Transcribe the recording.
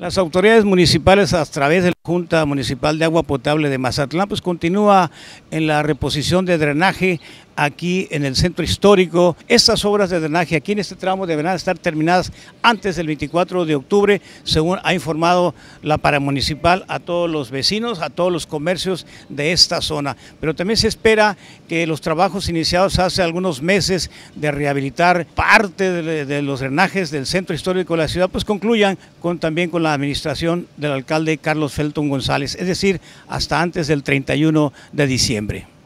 Las autoridades municipales a través de la Junta Municipal de Agua Potable de Mazatlán pues continúa en la reposición de drenaje aquí en el centro histórico. Estas obras de drenaje aquí en este tramo deberán estar terminadas antes del 24 de octubre, según ha informado la paramunicipal a todos los vecinos, a todos los comercios de esta zona. Pero también se espera que los trabajos iniciados hace algunos meses de rehabilitar parte de, los drenajes del centro histórico de la ciudad, pues concluyan con, también con la administración del alcalde Carlos Felton González, es decir, hasta antes del 31 de diciembre.